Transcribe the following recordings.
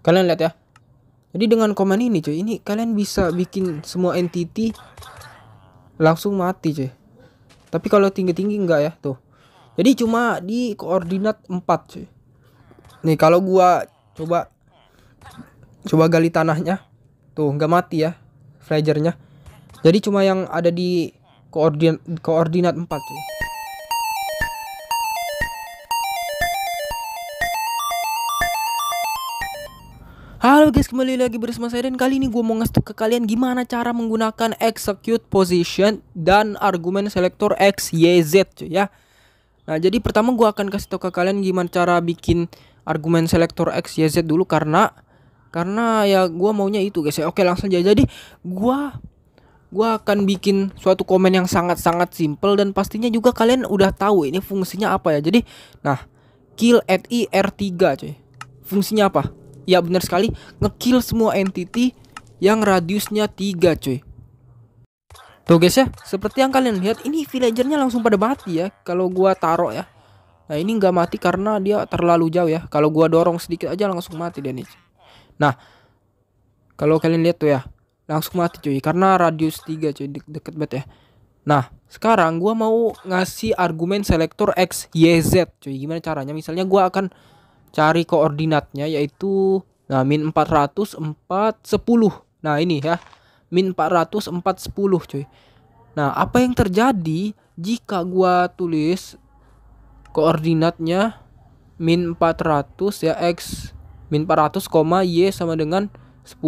kalian lihat ya jadi dengan komen ini cuy ini kalian bisa bikin semua entity langsung mati cuy tapi kalau tinggi-tinggi enggak ya tuh jadi cuma di koordinat 4 cuy nih kalau gua coba coba gali tanahnya tuh nggak mati ya flagernya jadi cuma yang ada di koordinat koordinat 4 cuy Halo guys, kembali lagi bersama saya dan kali ini gue mau ngasih ke kalian gimana cara menggunakan execute position dan argumen selector x, y, z cuy ya. Nah, jadi pertama gue akan kasih tau ke kalian gimana cara bikin argumen selector x, y, z dulu karena karena ya gue maunya itu guys ya. Oke, langsung aja. Jadi gue gue akan bikin suatu komen yang sangat-sangat simple dan pastinya juga kalian udah tahu ini fungsinya apa ya. Jadi, nah, kill at ir3 cuy. Fungsinya apa? ya benar sekali ngekill semua entity yang radiusnya tiga cuy Tuh guys ya, seperti yang kalian lihat ini villagernya langsung pada mati ya kalau gua taruh ya. Nah, ini nggak mati karena dia terlalu jauh ya. Kalau gua dorong sedikit aja langsung mati dia nih. Nah, kalau kalian lihat tuh ya, langsung mati cuy karena radius tiga cuy de deket banget ya. Nah, sekarang gua mau ngasih argumen selektor X Y Z cuy. Gimana caranya? Misalnya gua akan cari koordinatnya yaitu nah min 400 4 10. Nah, ini ya. Min 400 4 10, cuy. Nah, apa yang terjadi jika gua tulis koordinatnya min 400 ya x min 400, y sama dengan 10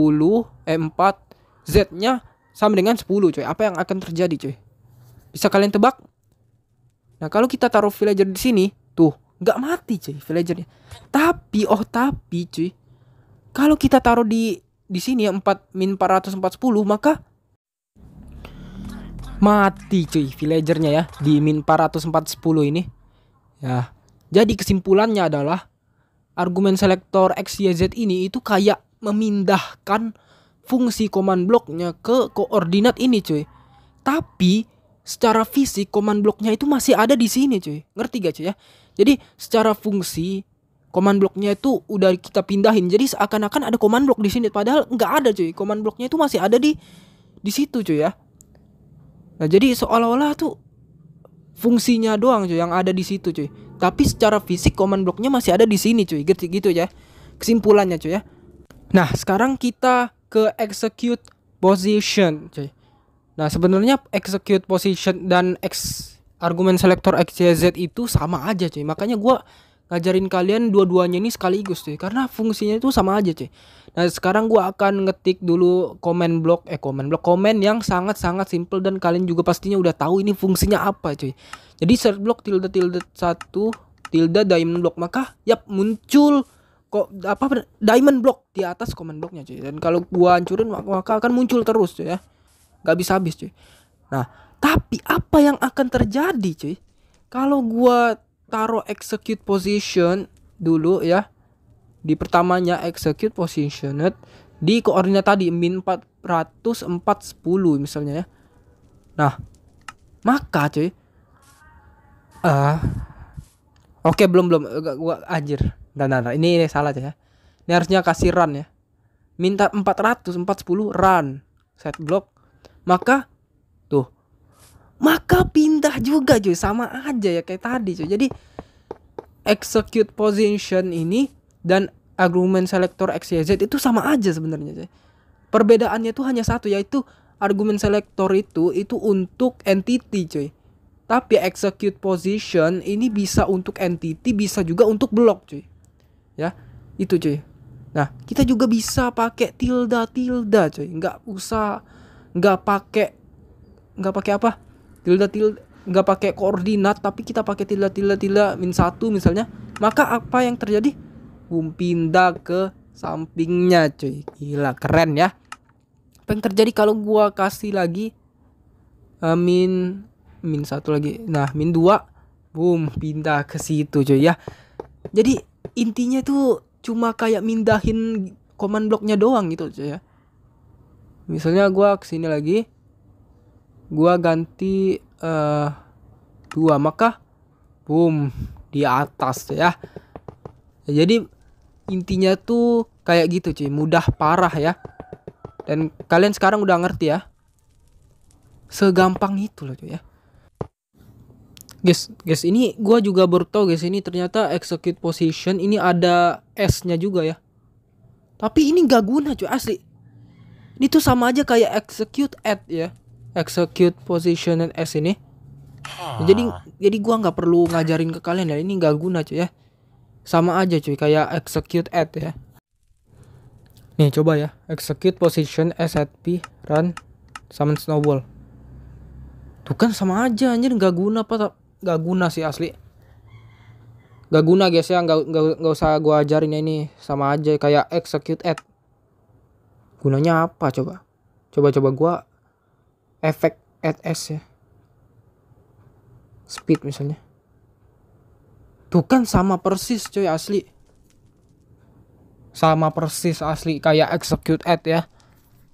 eh, 4 z-nya sama dengan 10 cuy. Apa yang akan terjadi cuy? Bisa kalian tebak? Nah, kalau kita taruh villager di sini, tuh nggak mati cuy villagernya tapi oh tapi cuy kalau kita taruh di di sini ya 4 min 440 maka mati cuy villagernya ya di min 440 ini ya jadi kesimpulannya adalah argumen selektor XYZ ini itu kayak memindahkan fungsi command blocknya ke koordinat ini cuy tapi secara fisik command blocknya itu masih ada di sini cuy ngerti gak cuy ya jadi secara fungsi command blocknya itu udah kita pindahin jadi seakan-akan ada command block di sini padahal nggak ada cuy command blocknya itu masih ada di di situ cuy ya nah jadi seolah-olah tuh fungsinya doang cuy yang ada di situ cuy tapi secara fisik command blocknya masih ada di sini cuy gitu gitu ya kesimpulannya cuy ya nah sekarang kita ke execute position cuy Nah, sebenarnya execute position dan X argumen y XYZ itu sama aja, cuy. Makanya gue ngajarin kalian dua-duanya ini sekaligus, cuy. Karena fungsinya itu sama aja, cuy. Nah, sekarang gue akan ngetik dulu comment block eh comment block comment yang sangat-sangat simple dan kalian juga pastinya udah tahu ini fungsinya apa, cuy. Jadi search block tilde tilde satu tilde diamond block maka yap muncul kok apa diamond block di atas comment blocknya cuy dan kalau gue hancurin maka akan muncul terus cuy ya gak bisa habis cuy nah tapi apa yang akan terjadi cuy kalau gua taruh execute position dulu ya di pertamanya execute position di koordinat tadi min 410 misalnya ya nah maka cuy ah uh, oke okay, belum belum gua, gua anjir nah, nah, nah, ini, ini salah ya ini harusnya kasih run ya minta 400 410 run set block maka tuh maka pindah juga cuy sama aja ya kayak tadi cuy jadi execute position ini dan argument selector z itu sama aja sebenarnya cuy perbedaannya tuh hanya satu yaitu argument selector itu itu untuk entity cuy tapi execute position ini bisa untuk entity bisa juga untuk block cuy ya itu cuy nah kita juga bisa pakai tilde tilde cuy nggak usah nggak pakai nggak pakai apa tilde tilde nggak pakai koordinat tapi kita pakai tilde tilde tilde min satu misalnya maka apa yang terjadi boom pindah ke sampingnya cuy gila keren ya apa yang terjadi kalau gua kasih lagi uh, min min satu lagi nah min dua boom pindah ke situ cuy ya jadi intinya tuh cuma kayak mindahin command bloknya doang gitu cuy ya misalnya gue kesini lagi gue ganti uh, dua maka boom di atas ya jadi intinya tuh kayak gitu cuy mudah parah ya dan kalian sekarang udah ngerti ya segampang itu loh cuy ya guys guys ini gue juga baru tau guys ini ternyata execute position ini ada s nya juga ya tapi ini gak guna cuy asli tuh sama aja kayak execute at ya. Execute position and s ini. Nah, jadi jadi gua nggak perlu ngajarin ke kalian ya. Ini nggak guna cuy ya. Sama aja cuy kayak execute at ya. Nih coba ya. Execute position s at p run summon snowball. Tuh kan sama aja anjir nggak guna apa nggak guna sih asli Nggak guna guys ya nggak nggak nggak usah gua ajarin ya ini sama aja kayak execute at gunanya apa coba coba-coba gua efek ss ya speed misalnya tuh kan sama persis coy asli sama persis asli kayak execute at ya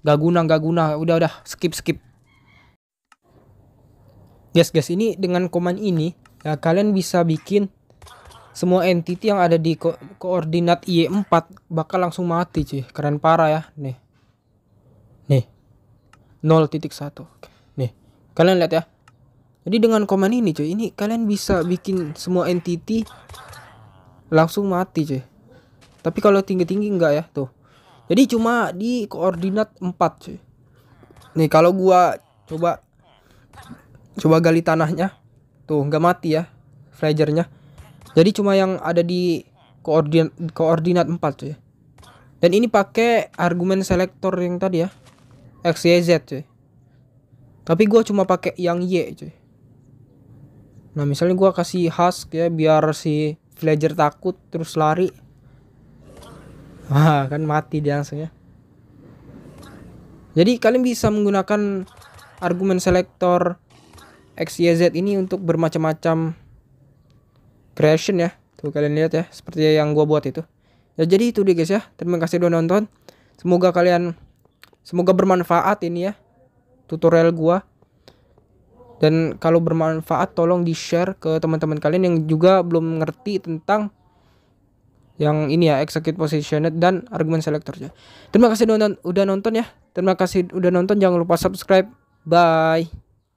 gak guna gak guna udah udah skip skip guys guys ini dengan command ini ya kalian bisa bikin semua entity yang ada di ko koordinat Y4 e bakal langsung mati cuy keren parah ya nih 0.1 nih kalian lihat ya jadi dengan command ini cuy ini kalian bisa bikin semua entity langsung mati cuy tapi kalau tinggi-tinggi enggak ya tuh jadi cuma di koordinat 4 cuy nih kalau gua coba coba gali tanahnya tuh nggak mati ya flagernya jadi cuma yang ada di koordinat koordinat 4 cuy dan ini pakai argumen selektor yang tadi ya X, Y, Z cuy tapi gue cuma pakai yang Y cuy nah misalnya gue kasih husk ya biar si villager takut terus lari wah kan mati dia langsung ya jadi kalian bisa menggunakan argumen selektor Z ini untuk bermacam-macam creation ya tuh kalian lihat ya seperti yang gue buat itu ya jadi itu deh guys ya terima kasih udah nonton semoga kalian Semoga bermanfaat ini ya tutorial gua. Dan kalau bermanfaat tolong di-share ke teman-teman kalian yang juga belum ngerti tentang yang ini ya execute position dan argument selector ya Terima kasih udah nonton ya. Terima kasih udah nonton. Jangan lupa subscribe. Bye.